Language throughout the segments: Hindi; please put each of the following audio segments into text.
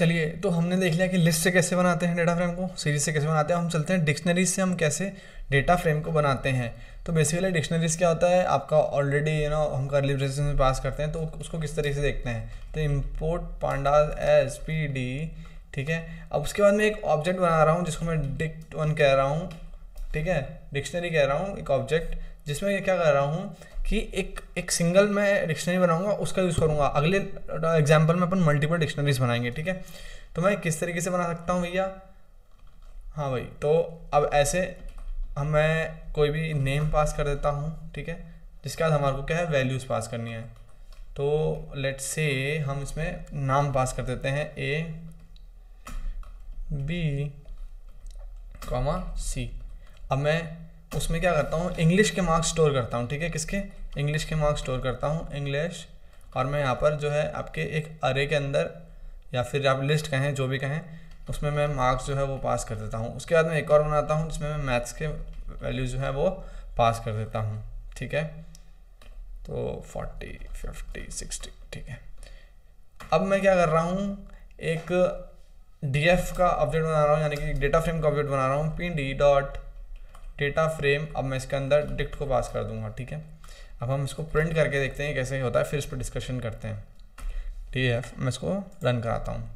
चलिए तो हमने देख लिया कि लिस्ट से कैसे बनाते हैं डेटा फ्रेम को सीरीज से कैसे बनाते हैं हम चलते हैं डिक्शनरीज से हम कैसे डेटा फ्रेम को बनाते हैं तो बेसिकली डिक्शनरीज क्या होता है आपका ऑलरेडी यू नो हम कर लिब्रेशन में पास करते हैं तो उसको किस तरीके से देखते हैं तो import panda as P D ठीक है अब उसके बाद मैं एक ऑब्जेक्ट बना रहा हूँ जिसको मैं डिक्ट वन कह रहा हूँ ठीक है डिक्शनरी कह रहा हूँ एक ऑब्जेक्ट जिसमें क्या कर रहा हूँ कि एक एक सिंगल मैं डिक्शनरी बनाऊंगा उसका यूज़ करूँगा अगले एग्जाम्पल में अपन मल्टीपल डिक्शनरीज बनाएंगे ठीक है तो मैं किस तरीके से बना सकता हूँ भैया हाँ भाई तो अब ऐसे अब मैं कोई भी नेम पास कर देता हूँ ठीक है जिसके बाद हमारे को क्या है वैल्यूज़ पास करनी है तो लेट्स से हम इसमें नाम पास कर देते हैं ए बी कॉमा सी अब मैं उसमें क्या करता हूँ इंग्लिश के मार्क्स स्टोर करता हूँ ठीक है किसके इंग्लिश के मार्क्स स्टोर करता हूँ इंग्लिश और मैं यहाँ पर जो है आपके एक अरे के अंदर या फिर आप लिस्ट कहें जो भी कहें उसमें मैं मार्क्स जो है वो पास कर देता हूँ उसके बाद मैं एक और बनाता हूँ जिसमें मैं मैथ्स के वैल्यूज जो है वो पास कर देता हूँ ठीक है तो फोर्टी फिफ्टी सिक्सटी ठीक है अब मैं क्या कर रहा हूँ एक डी का ऑब्जेक्ट बना रहा हूँ यानी कि डेटा फ्रेम का ऑब्जेक्ट बना रहा हूँ P D dot data frame अब मैं इसके अंदर डिक्ट को पास कर दूंगा ठीक है अब हम इसको प्रिंट करके देखते हैं कैसे होता है फिर इस पर डिस्कशन करते हैं ठीक एफ मैं इसको रन कराता हूँ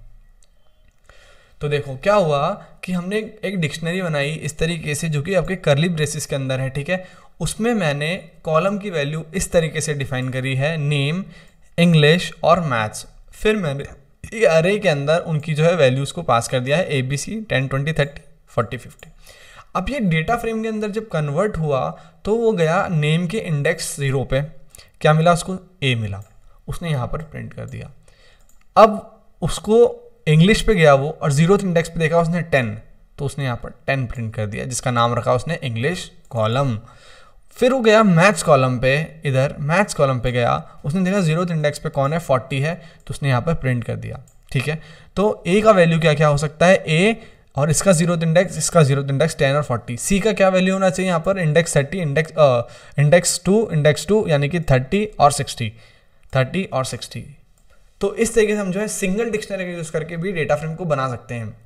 तो देखो क्या हुआ कि हमने एक डिक्शनरी बनाई इस तरीके से जो कि आपके करली ब्रेसिस के अंदर है ठीक है उसमें मैंने कॉलम की वैल्यू इस तरीके से डिफाइन करी है नेम इंग्लिश और मैथ्स फिर मैंने अरे के अंदर उनकी जो है वैल्यूज़ को पास कर दिया है A B C ten twenty thirty forty fifty अब ये डेटा फ्रेम के अंदर जब कन्वर्ट हुआ तो वो गया नेम के इंडेक्स ज़ीरो पे क्या मिला उसको ए मिला उसने यहाँ पर प्रिंट कर दिया अब उसको इंग्लिश पे गया वो और ज़ीरो इंडेक्स पे देखा उसने टेन तो उसने यहाँ पर टेन प्रिंट कर दिया जिसका नाम रखा उसने इंग्लिश कॉलम फिर वो गया मैथ्स कॉलम पे इधर मैथ्स कॉलम पे गया उसने देखा जीरो इंडेक्स पे कौन है फोर्टी है तो उसने यहाँ पर प्रिंट कर दिया ठीक है तो ए का वैल्यू क्या क्या हो सकता है ए और इसका जीरो इंडेक्स इसका जीरो इंडेक्स टेन और फोर्टी सी का क्या वैल्यू होना चाहिए यहाँ पर index thirty index index two index two यानी कि थर्टी और सिक्सटी थर्टी और सिक्सटी तो इस तरीके से हम जो है सिंगल डिक्शनरी का यूज़ करके भी डेटा फ्रेम को बना सकते हैं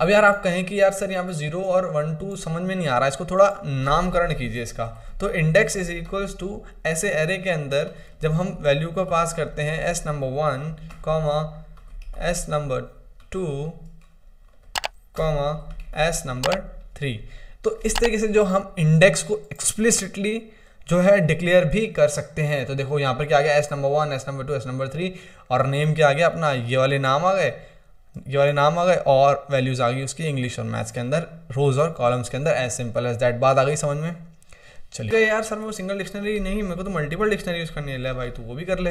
अब यार आप कहें कि यार सर यहाँ पे जीरो और वन टू समझ में नहीं आ रहा इसको थोड़ा नामकरण कीजिए इसका तो इंडेक्स इज इक्वल्स टू ऐसे एरे के अंदर जब हम वैल्यू को पास करते हैं S number one comma S number two comma S number three तो इस तरीके से जो हम इंडेक्स को एक्सप्लिसिटली जो है डिक्लेयर भी कर सकते हैं तो देखो यहाँ पर क्या आ गया S number one S number two S number three और नेम क्या आ गया अपना ये वाले नाम आ गए ये वाले नाम आ गए और वैल्यूज़ आ गई उसकी इंग्लिश और मैथ्स के अंदर रोज़ और कॉलम्स के अंदर एज सिंपल एज दैट बात आ गई समझ में चलिए तो यार सर मैं वो सिंगल डिक्शनरी नहीं मेरे को तो मल्टीपल डिक्शनरी यूज़ करनी है भाई तो वो भी कर ले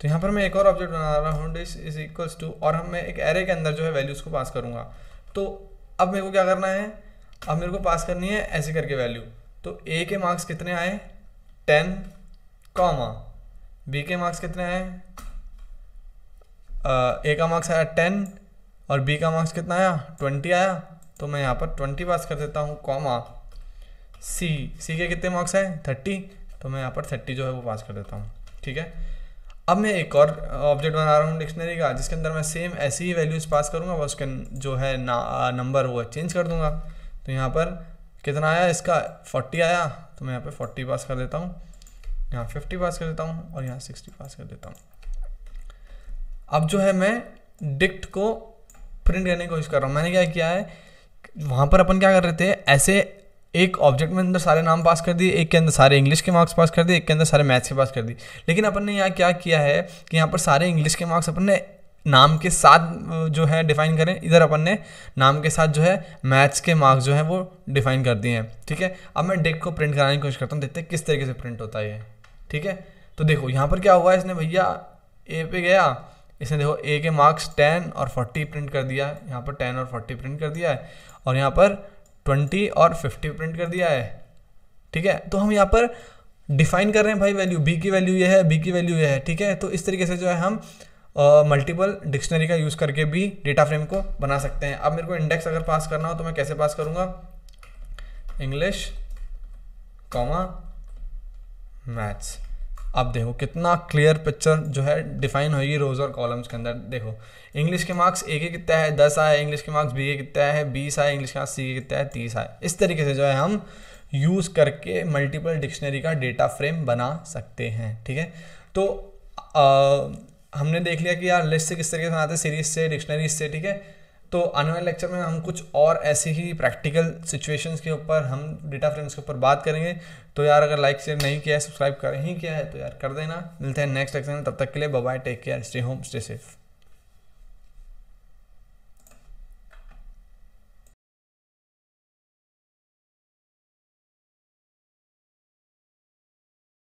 तो यहाँ पर मैं एक और ऑब्जेक्ट बना रहा हूँ डिस इज इक्वल्स टू और हम मैं एक एरे के अंदर जो है वैल्यूज़ को पास करूंगा तो अब मेरे को क्या करना है अब मेरे को पास करनी है ऐसे करके वैल्यू तो ए के मार्क्स कितने आए टेन कॉमा बी के मार्क्स कितने आए ए का मार्क्स आया टेन और बी का मार्क्स कितना आया ट्वेंटी आया तो मैं यहाँ पर ट्वेंटी पास कर देता हूँ कॉमा सी सी के कितने मार्क्स आए थर्टी तो मैं यहाँ पर थर्टी जो है वो पास कर देता हूँ ठीक है अब मैं एक और ऑब्जेक्ट बना रहा हूँ डिक्शनरी का जिसके अंदर मैं सेम ऐसी ही वैल्यूज़ पास करूँगा बस उसके जो है ना नंबर वो चेंज कर दूँगा तो यहाँ पर कितना आया इसका फोर्टी आया तो मैं यहाँ पे फोर्टी पास कर देता हूँ यहाँ फिफ्टी पास कर देता हूँ और यहाँ सिक्सटी पास कर देता हूँ अब जो है मैं डिक्ट को प्रिंट करने की कोशिश कर रहा हूँ मैंने क्या किया है वहाँ पर अपन क्या कर रहे थे ऐसे एक ऑब्जेक्ट में अंदर सारे नाम पास कर दिए एक के अंदर सारे इंग्लिश के मार्क्स पास कर दिए एक के अंदर सारे मैथ्स के पास कर दिए लेकिन अपन ने यहाँ क्या किया है कि यहाँ पर सारे इंग्लिश के मार्क्स अपन ने नाम के साथ जो है डिफाइन करें इधर अपन ने नाम के साथ जो है मैथ्स के मार्क्स जो है वो डिफाइन कर दिए हैं ठीक है अब मैं डेट को प्रिंट कराने की कोशिश करता हूँ देखते हैं किस तरीके से प्रिंट होता है ये ठीक है तो देखो यहाँ पर क्या हुआ इसने भैया ए पे गया इसने देखो ए के मार्क्स टेन और फोर्टी प्रिंट कर दिया यहाँ पर टेन और फोर्टी प्रिंट कर दिया है और यहाँ पर ट्वेंटी और फिफ्टी प्रिंट कर दिया है ठीक है तो हम यहाँ पर डिफाइन कर रहे हैं भाई वैल्यू बी की वैल्यू ये है बी की वैल्यू ये है ठीक है तो इस तरीके से जो है हम मल्टीपल डिक्शनरी का यूज़ करके भी डेटा फ्रेम को बना सकते हैं अब मेरे को इंडेक्स अगर पास करना हो तो मैं कैसे पास करूँगा इंग्लिश कॉमा मैथ्स आप देखो कितना क्लियर पिक्चर जो है डिफाइन होगी रोज़ और कॉलम्स के अंदर देखो इंग्लिश के मार्क्स ए के कितना है दस आए इंग्लिश के मार्क्स बी के कितना है बीस आए इंग्लिश के मार्क्स सी के कितना है तीस आए इस तरीके से जो है हम यूज़ करके मल्टीपल डिक्शनरी का डेटा फ्रेम बना सकते हैं ठीक है तो आ, हमने देख लिया कि यार लिस्ट से किस तरीके से बनाते हैं सीरीज से डिक्शनरी से ठीक है तो आने वाले लेक्चर में हम कुछ और ऐसे ही प्रैक्टिकल सिचुएशंस के ऊपर हम डेटा फ्रेम्स के ऊपर बात करेंगे तो यार अगर लाइक शेयर नहीं किया है सब्सक्राइब कर ही किया है तो यार कर देना मिलते हैं नेक्स्ट लेक्चर में तब तक के लिए bye take care stay home stay safe